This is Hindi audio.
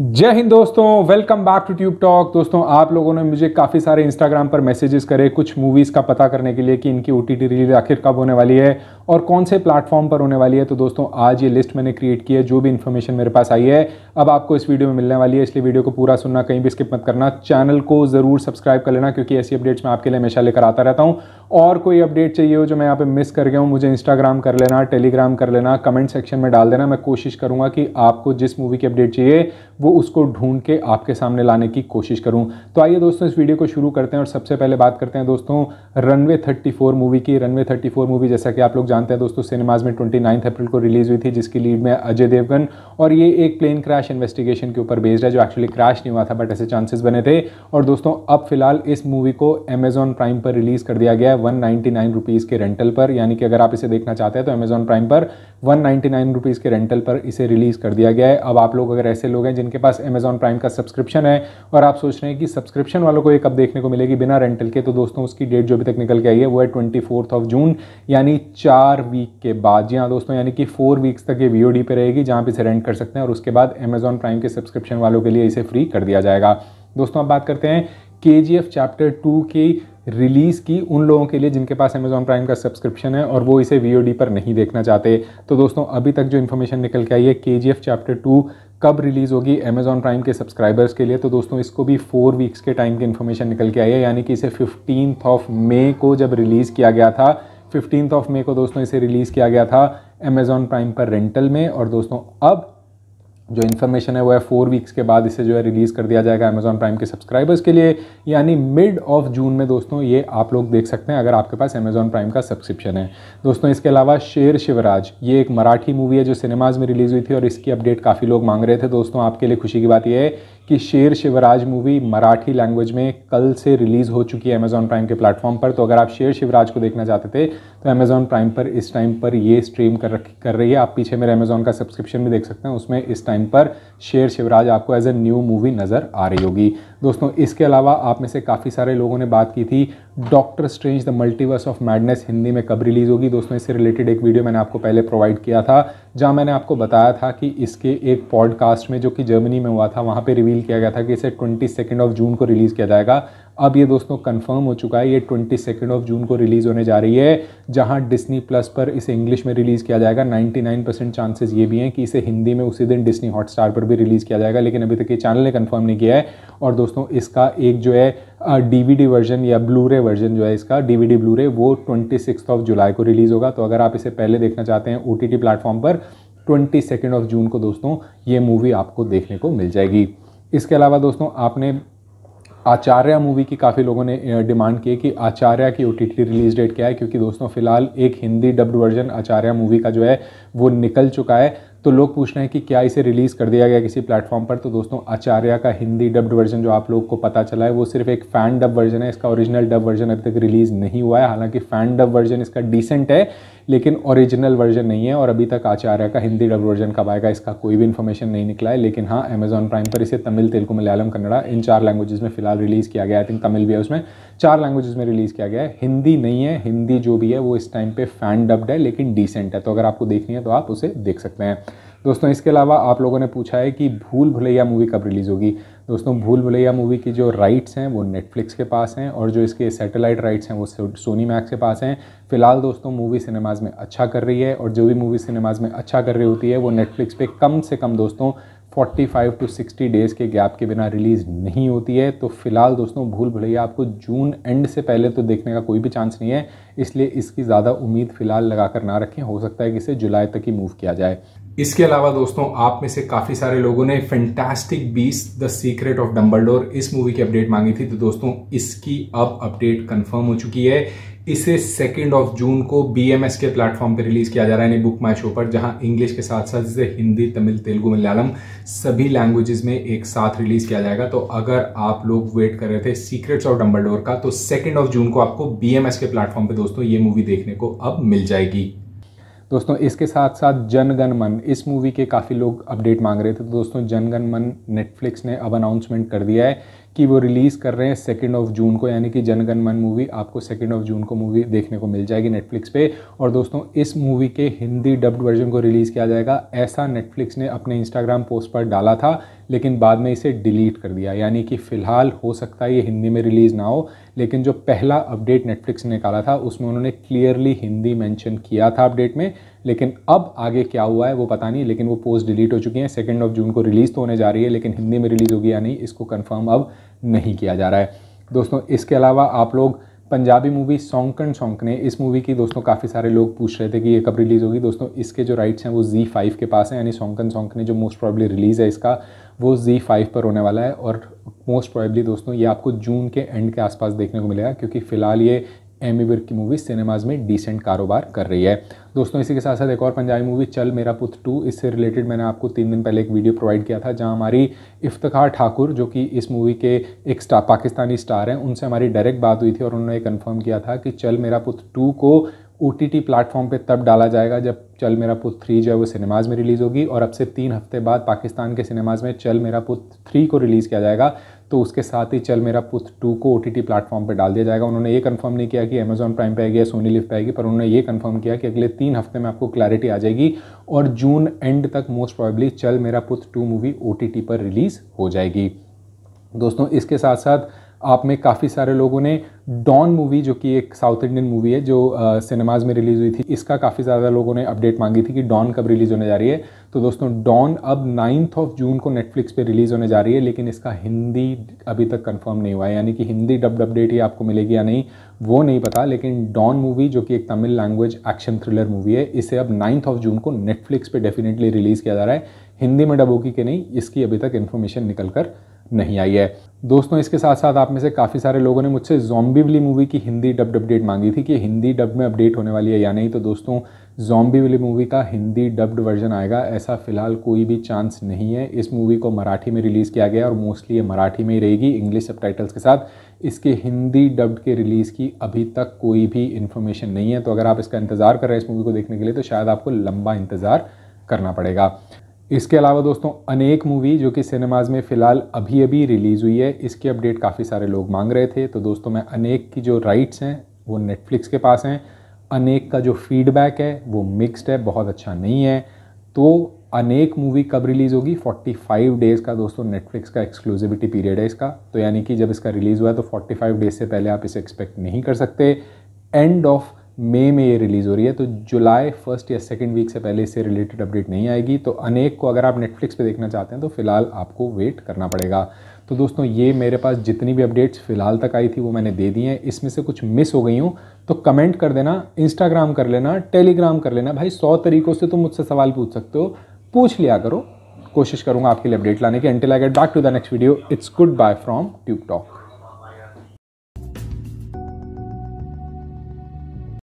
जय हिंद दोस्तों welcome back to tube talk दोस्तों आप लोगों ने मुझे काफ़ी सारे इंस्टाग्राम पर मैसेजेस करे कुछ मूवीज़ का पता करने के लिए कि इनकी ओ टी रिलीज आखिर कब होने वाली है और कौन से प्लेटफॉर्म पर होने वाली है तो दोस्तों आज ये लिस्ट मैंने क्रिएट की है जो भी इन्फॉर्मेशन मेरे पास आई है अब आपको इस वीडियो में मिलने वाली है इसलिए वीडियो को पूरा सुनना कहीं भी स्किप मत करना चैनल को ज़रूर सब्सक्राइब कर लेना क्योंकि ऐसी अपडेट्स मैं आपके लिए हमेशा लेकर आता रहता हूँ और कोई अपडेट चाहिए हो जो मैं यहाँ पे मिस कर गया हूँ मुझे इंस्टाग्राम कर लेना टेलीग्राम कर लेना कमेंट सेक्शन में डाल देना मैं कोशिश करूँगा कि आपको जिस मूवी की अपडेट चाहिए वो उसको ढूंढ के आपके सामने लाने की कोशिश करूँ तो आइए दोस्तों इस वीडियो को शुरू करते हैं और सबसे पहले बात करते हैं दोस्तों रनवे थर्टी मूवी की रनवे थर्टी मूवी जैसा कि आप लोग जानते हैं दोस्तों सिनेमाज में ट्वेंटी नाइन्थ अप्रैल को रिलीज़ हुई थी जिसकी लीड में अजय देवगन और ये एक प्लेन क्रैश इन्वेस्टिगेशन के ऊपर बेस्ड है जो एक्चुअली क्रैश नहीं हुआ था बट ऐसे चांसेस बने थे और दोस्तों अब फिलहाल इस मूवी को अमेजॉन प्राइम पर रिलीज़ कर दिया गया है वन नाइन्टी के रेंटल पर यानी कि अगर आप इसे देखना चाहते हैं तो अमेजॉन प्राइम पर वन नाइन्टी के रेंटल पर इसे रिलीज़ कर दिया गया है अब आप लोग अगर ऐसे लोग हैं जिनके पास अमेजॉन प्राइम का सब्सक्रिप्शन है और आप सोच रहे हैं कि सब्सक्रिप्शन वालों को ये कब देखने को मिलेगी बिना रेंटल के तो दोस्तों उसकी डेट जो अभी तक निकल के आई है वो है ट्वेंटी ऑफ जून यानी चार चार वीक के बाद जी हाँ दोस्तों यानी कि फोर वीक्स तक ये वी पे रहेगी जहाँ पे इसे रेंट कर सकते हैं और उसके बाद अमेजॉन प्राइम के सब्सक्रिप्शन वालों के लिए इसे फ्री कर दिया जाएगा दोस्तों अब बात करते हैं K G F chapter two की रिलीज़ की उन लोगों के लिए जिनके पास अमेज़ॉन प्राइम का सब्सक्रिप्शन है और वो इसे वी पर नहीं देखना चाहते तो दोस्तों अभी तक जो इन्फॉर्मेशन निकल के आई है K G F chapter two कब रिलीज़ होगी अमेज़ॉन प्राइम के सब्सक्राइबर्स के लिए तो दोस्तों इसको भी फोर वीक्स के टाइम की इन्फॉर्मेशन निकल के आई है यानी कि इसे फिफ्टीन ऑफ मे को जब रिलीज़ किया गया था फिफ्टीन ऑफ मे को दोस्तों इसे रिलीज़ किया गया था अमेजोन प्राइम पर रेंटल में और दोस्तों अब जो इन्फॉर्मेशन है वो है फोर वीक्स के बाद इसे जो है रिलीज़ कर दिया जाएगा अमेज़ॉन प्राइम के सब्सक्राइबर्स के लिए यानी मिड ऑफ जून में दोस्तों ये आप लोग देख सकते हैं अगर आपके पास अमेज़ॉन प्राइम का सब्सक्रिप्शन है दोस्तों इसके अलावा शेर शिवराज ये एक मराठी मूवी है जो सिनेमाज में रिलीज़ हुई थी और इसकी अपडेट काफ़ी लोग मांग रहे थे दोस्तों आपके लिए खुशी की बात यह है कि शेर शिवराज मूवी मराठी लैंग्वेज में कल से रिलीज़ हो चुकी है अमेज़ॉन प्राइम के प्लेटफॉर्म पर तो अगर आप शेर शिवराज को देखना चाहते थे तो अमेज़ॉन प्राइम पर इस टाइम पर ये स्ट्रीम कर कर रही है आप पीछे मेरे अमेज़ॉन का सब्सक्रिप्शन भी देख सकते हैं उसमें इस टाइम टाइम पर शेर शिवराज आपको एज ए न्यू मूवी नज़र आ रही होगी दोस्तों इसके अलावा आप में से काफ़ी सारे लोगों ने बात की थी doctor strange the multiverse of madness Hindi में कब रिलीज़ होगी दोस्तों इससे रिलेटेड एक वीडियो मैंने आपको पहले प्रोवाइड किया था जहाँ मैंने आपको बताया था कि इसके एक पॉडकास्ट में जो कि जर्मनी में हुआ था वहाँ पर रिवील किया गया था कि इसे ट्वेंटी ऑफ जून को रिलीज़ किया जाएगा अब ये दोस्तों कंफर्म हो चुका है ये ट्वेंटी सेकेंड ऑफ जून को रिलीज़ होने जा रही है जहाँ डिस्नी प्लस पर इसे इंग्लिश में रिलीज़ किया जाएगा नाइन्टी नाइन परसेंट चांसेज़ ये भी हैं कि इसे हिंदी में उसी दिन डिस्नी हॉटस्टार पर भी रिलीज़ किया जाएगा लेकिन अभी तक ये चैनल ने कन्फर्म नहीं किया है और दोस्तों इसका एक जो है डीवीडी वर्जन या ब्लू रे वर्जन जो है इसका डीवीडी ब्लू रे वो ट्वेंटी सिक्स ऑफ जुलाई को रिलीज़ होगा तो अगर आप इसे पहले देखना चाहते हैं ओ टी प्लेटफॉर्म पर ट्वेंटी सेकेंड ऑफ जून को दोस्तों ये मूवी आपको देखने को मिल जाएगी इसके अलावा दोस्तों आपने आचार्य मूवी की काफ़ी लोगों ने डिमांड की कि आचार्य की ओ रिलीज़ डेट क्या है क्योंकि दोस्तों फ़िलहाल एक Hindi dubbed version Acharya movie का जो है वो निकल चुका है तो लोग पूछ रहे हैं कि क्या इसे रिलीज़ कर दिया गया किसी प्लेटफॉर्म पर तो दोस्तों आचार्य का हिंदी डब्ड वर्जन जो आप लोग को पता चला है वो सिर्फ एक फ़ैन डब वर्जन है इसका ओरिजिनल डब वर्जन अभी तक रिलीज़ नहीं हुआ है हालांकि फ़ैन डब वर्जन इसका डिसेंट है लेकिन ओरिजिनल वर्जन नहीं है और अभी तक आचार्य का हिंदी डब वर्जन कब आएगा इसका कोई भी इन्फॉर्मेशन नहीं निकला है लेकिन हाँ अमेजॉन प्राइम पर इसे तमिल तेलुगु मलयालम कन्नड़ा इन चार लैंग्वेजेस में फिलहाल रिलीज़ किया गया आई थिंक तमिल भी है उसमें चार लैंग्वेजेस में रिलीज़ किया गया है हिंदी नहीं है हिंदी जो भी है वो इस टाइम पर फैन डब्ड है लेकिन डिसेंट है तो अगर आपको देखनी है तो आप उसे देख सकते हैं दोस्तों इसके अलावा आप लोगों ने पूछा है कि भूल भुलैया मूवी कब रिलीज़ होगी दोस्तों भूल भुलैया मूवी की जो राइट्स हैं वो नेटफ्लिक्स के पास हैं और जो इसके सैटेलाइट राइट्स हैं वो सोनी मैक्स के पास हैं फिलहाल दोस्तों मूवी सिनेमाज़ में अच्छा कर रही है और जो भी मूवी सिनेमाज़ में अच्छा कर रही होती है वो नेटफ्लिक्स पर कम से कम दोस्तों 45 टू 60 डेज़ के गैप के बिना रिलीज़ नहीं होती है तो फिलहाल दोस्तों भूल भुलैया आपको जून एंड से पहले तो देखने का कोई भी चांस नहीं है इसलिए इसकी ज़्यादा उम्मीद फ़िलहाल लगाकर ना रखें हो सकता है कि इसे जुलाई तक ही मूव किया जाए इसके अलावा दोस्तों आप में से काफ़ी सारे लोगों ने fantastic beasts the secret of Dumbledore इस मूवी की अपडेट मांगी थी तो दोस्तों इसकी अब अपडेट कंफर्म हो चुकी है इसे सेकेंड ऑफ जून को बीएमएस के प्लेटफॉर्म पर रिलीज किया जा रहा है बुक माई शो पर जहां इंग्लिश के साथ साथ इसे हिंदी तमिल तेलुगु मलयालम सभी लैंग्वेजेस में एक साथ रिलीज किया जाएगा तो अगर आप लोग वेट कर रहे थे सीक्रेट्स ऑफ डम्बल का तो सेकेंड ऑफ जून को आपको बीएमएस के प्लेटफॉर्म पर दोस्तों ये मूवी देखने को अब मिल जाएगी दोस्तों इसके साथ साथ जनगण मन इस मूवी के काफ़ी लोग अपडेट मांग रहे थे तो दोस्तों जनगण मन नेटफ्लिक्स ने अब अनाउंसमेंट कर दिया है कि वो रिलीज़ कर रहे हैं सेकेंड ऑफ जून को यानी कि जनगण मन मूवी आपको सेकेंड ऑफ जून को मूवी देखने को मिल जाएगी नेटफ्लिक्स पे और दोस्तों इस मूवी के हिंदी डब्ड वर्जन को रिलीज़ किया जाएगा ऐसा नेटफ्लिक्स ने अपने इंस्टाग्राम पोस्ट पर डाला था लेकिन बाद में इसे डिलीट कर दिया यानी कि फ़िलहाल हो सकता है ये हिंदी में रिलीज़ ना हो लेकिन जो पहला अपडेट नेटफ्लिक्स ने निकाला था उसमें उन्होंने क्लियरली हिंदी मैंशन किया था अपडेट में लेकिन अब आगे क्या हुआ है वो पता नहीं लेकिन वो पोस्ट डिलीट हो चुकी हैं सेकेंड ऑफ जून को रिलीज़ तो होने जा रही है लेकिन हिंदी में रिलीज़ होगी या नहीं इसको कन्फर्म अब नहीं किया जा रहा है दोस्तों इसके अलावा आप लोग पंजाबी मूवी सौंकन सौंकने इस मूवी की दोस्तों काफ़ी सारे लोग पूछ रहे थे कि ये कब रिलीज़ होगी दोस्तों इसके जो राइट्स हैं वो जी फाइव के पास हैं यानी सौंकन ने जो मोस्ट प्रॉब्ली रिलीज़ है इसका वो जी फाइव पर होने वाला है और मोस्ट प्रॉब्ली दोस्तों ये आपको जून के एंड के आसपास देखने को मिलेगा क्योंकि फ़िलहाल ये एमी विर्क की मूवी सिनेमाज में डिसेंट कारोबार कर रही है दोस्तों इसी के साथ साथ एक और पंजाबी मूवी चल मेरा पुत टू इससे रिलेटेड मैंने आपको तीन दिन पहले एक वीडियो प्रोवाइड किया था जहां हमारी इफ्तार ठाकुर जो कि इस मूवी के एक स्टार पाकिस्तानी स्टार हैं उनसे हमारी डायरेक्ट बात हुई थी और उन्होंने कन्फर्म किया था कि चल मेरा पुत टू को ओ टी टी प्लेटफॉर्म पर तब डाला जाएगा जब चल मेरा पुत थ्री जो है वो सिनेमाज में रिलीज़ होगी और अब से तीन हफ्ते बाद पाकिस्तान के सिनेमाज में चल मेरा पुत थ्री को रिलीज़ किया जाएगा तो उसके साथ ही चल मेरा पुत्र टू को ओ टी प्लेटफॉर्म पर डाल दिया जाएगा उन्होंने ये कन्फर्म नहीं किया कि अमेज़ॉन प्राइम पे आएगी या सोनी लिफ्ट पे आएगी पर उन्होंने ये कन्फर्म किया कि अगले तीन हफ्ते में आपको क्लैरिटी आ जाएगी और जून एंड तक मोस्ट प्रॉबली चल मेरा पुत्र टू मूवी ओ पर रिलीज़ हो जाएगी दोस्तों इसके साथ साथ आप में काफ़ी सारे लोगों ने डॉन मूवी जो कि एक साउथ इंडियन मूवी है जो सिनेमाज में रिलीज़ हुई थी इसका काफ़ी ज़्यादा लोगों ने अपडेट मांगी थी कि डॉन कब रिलीज़ होने जा रही है तो दोस्तों डॉन अब नाइन्थ ऑफ जून को नेटफ्लिक्स पे रिलीज़ होने जा रही है लेकिन इसका हिंदी अभी तक कंफर्म नहीं हुआ है यानी कि हिंदी डब अपडेट ही आपको मिलेगी या नहीं वो नहीं पता लेकिन डॉन मूवी जो कि एक Tamil language action thriller movie है इसे अब नाइन्थ ऑफ जून को नेटफ्लिक्स पर डेफिनेटली रिलीज़ किया जा रहा है हिंदी में डब होगी कि नहीं इसकी अभी तक इन्फॉर्मेशन निकल कर नहीं आई है दोस्तों इसके साथ साथ आप में से काफ़ी सारे लोगों ने मुझसे जोम्बीवली मूवी की हिंदी डब्ड अपडेट मांगी थी कि हिंदी डब में अपडेट होने वाली है या नहीं तो दोस्तों वाली मूवी का हिंदी डब्ड वर्जन आएगा ऐसा फ़िलहाल कोई भी चांस नहीं है इस मूवी को मराठी में रिलीज़ किया गया और मोस्टली ये मराठी में ही रहेगी इंग्लिश सब के साथ इसके हिंदी डब्ड के रिलीज़ की अभी तक कोई भी इन्फॉर्मेशन नहीं है तो अगर आप इसका इंतज़ार कर रहे हैं इस मूवी को देखने के लिए तो शायद आपको लंबा इंतज़ार करना पड़ेगा इसके अलावा दोस्तों अनेक मूवी जो कि सिनेमाज में फ़िलहाल अभी अभी रिलीज़ हुई है इसकी अपडेट काफ़ी सारे लोग मांग रहे थे तो दोस्तों मैं अनेक की जो राइट्स हैं वो नेटफ्लिक्स के पास हैं अनेक का जो फीडबैक है वो मिक्स्ड है बहुत अच्छा नहीं है तो अनेक मूवी कब रिलीज़ होगी 45 डेज़ का दोस्तों नेटफ्लिक्स का एक्सक्लूसिविटी पीरियड है इसका तो यानी कि जब इसका रिलीज़ हुआ है तो 45 डेज़ से पहले आप इसे एक्सपेक्ट नहीं कर सकते एंड ऑफ मई में ये रिलीज़ हो रही है तो जुलाई फर्स्ट या सेकेंड वीक से पहले इससे रिलेटेड अपडेट नहीं आएगी तो अनेक को अगर आप नेटफ्लिक्स पे देखना चाहते हैं तो फ़िलहाल आपको वेट करना पड़ेगा तो दोस्तों ये मेरे पास जितनी भी अपडेट्स फ़िलहाल तक आई थी वो मैंने दे दी हैं इसमें से कुछ मिस हो गई हूँ तो कमेंट कर देना इंस्टाग्राम कर लेना टेलीग्राम कर लेना भाई सौ तरीक़ों से तुम मुझसे सवाल पूछ सकते हो पूछ लिया करो कोशिश करूँगा आपके लिए अपडेट लाने की until I get back to the next video it's good bye from Tube talk